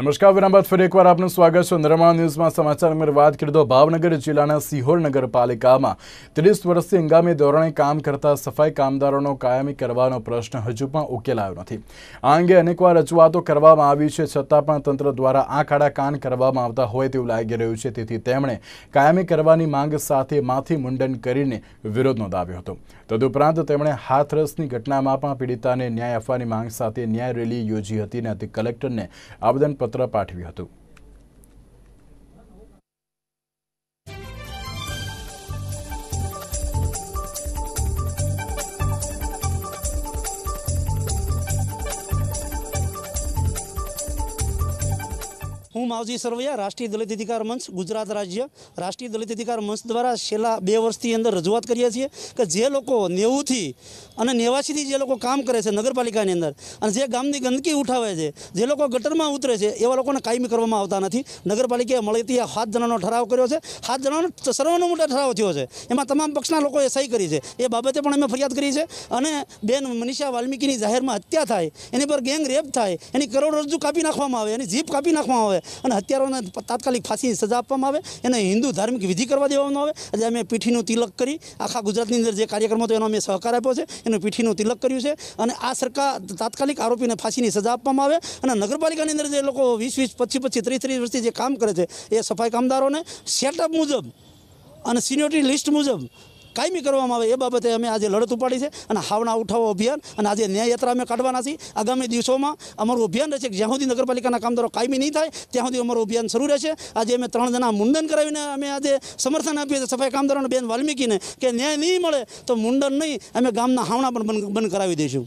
નમસ્કાર વિરામ બાદ ફરી એકવાર આપનું સ્વાગત છે નર્મદા ન્યૂઝમાં સમાચાર અમે વાત કરી દો ભાવનગર જિલ્લાના સિહોર નગરપાલિકામાં ત્રીસ વર્ષથી હંગામી ધોરણે કામ કરતા સફાઈ કામદારોનો કાયમી કરવાનો પ્રશ્ન હજુ પણ ઉકેલાયો નથી આ અંગે અનેકવાર રજૂઆતો કરવામાં આવી છે છતાં પણ તંત્ર દ્વારા આંખાડા કાન કરવામાં આવતા હોય તેવું લાગી રહ્યું છે તેથી તેમણે કાયમી કરવાની માંગ સાથે માથી મુંડન કરીને વિરોધ નોંધાવ્યો હતો તદુપરાંત તેમણે હાથરસની ઘટનામાં પણ પીડિતાને ન્યાય આપવાની માંગ સાથે ન્યાય રેલી યોજી હતી અને કલેક્ટરને આવેદન આવેદનપત્ર પાઠવ્યું હતું હું માવજી સરવૈયા રાષ્ટ્રીય દલિત અધિકાર મંચ ગુજરાત રાજ્ય રાષ્ટ્રીય દલિત અધિકાર મંચ દ્વારા છેલ્લા બે વર્ષથી અંદર રજૂઆત કરીએ છીએ કે જે લોકો નેવુંથી અને નેવાસીથી જે લોકો કામ કરે છે નગરપાલિકાની અંદર અને જે ગામની ગંદકી ઉઠાવે છે જે લોકો ગટરમાં ઉતરે છે એવા લોકોને કાયમી કરવામાં આવતા નથી નગરપાલિકાએ મળીથી હાથ જણાનો ઠરાવ કર્યો છે હાથ જણાનો સર્વનો સર્વાનુમોટો ઠરાવ થયો છે એમાં તમામ પક્ષના લોકોએ સહી કરી છે એ બાબતે પણ અમે ફરિયાદ કરી છે અને બેન મનીષા વાલ્મીકીની જાહેરમાં હત્યા થાય એની પર ગેંગ રેપ થાય એની કરોડરજ્જુ કાપી નાખવામાં આવે એની જીપ કાપી નાખવામાં આવે અને હત્યારોને તાત્કાલિક ફાંસીની સજા આપવામાં આવે એને હિન્દુ ધાર્મિક વિધિ કરવા દેવામાં આવે એટલે અમે પીઠીનું તિલક કરી આખા ગુજરાતની અંદર જે કાર્યક્રમ હતો એનો અમે સહકાર આપ્યો છે એનું પીઠીનું તિલક કર્યું છે અને આ સરકાર તાત્કાલિક આરોપીને ફાંસીની સજા આપવામાં આવે અને નગરપાલિકાની અંદર જે લોકો વીસ વીસ પચીસ પચીસ ત્રીસ ત્રીસ વર્ષથી જે કામ કરે છે એ સફાઈ કામદારોને સેટઅપ મુજબ અને સિનિયોરિટી લિસ્ટ મુજબ કાયમી કરવામાં આવે એ બાબતે અમે આજે લડત ઉપાડી છે અને હાવના ઉઠાવો અભિયાન અને આજે ન્યાયયાત્રા અમે કાઢવાના છીએ આગામી દિવસોમાં અમારું અભિયાન રહેશે કે જ્યાં સુધી નગરપાલિકાના કામદારો કાયમી નહીં થાય ત્યાં સુધી અમારું અભિયાન શરૂ રહેશે આજે અમે ત્રણ જણા મુંડન કરાવીને અમે આજે સમર્થન આપીએ છીએ સફાઈ કામદારોને બેન વાલ્મિકીને કે ન્યાય નહીં મળે તો મુંડન નહીં અમે ગામના હાવણા પણ બંધ કરાવી દઈશું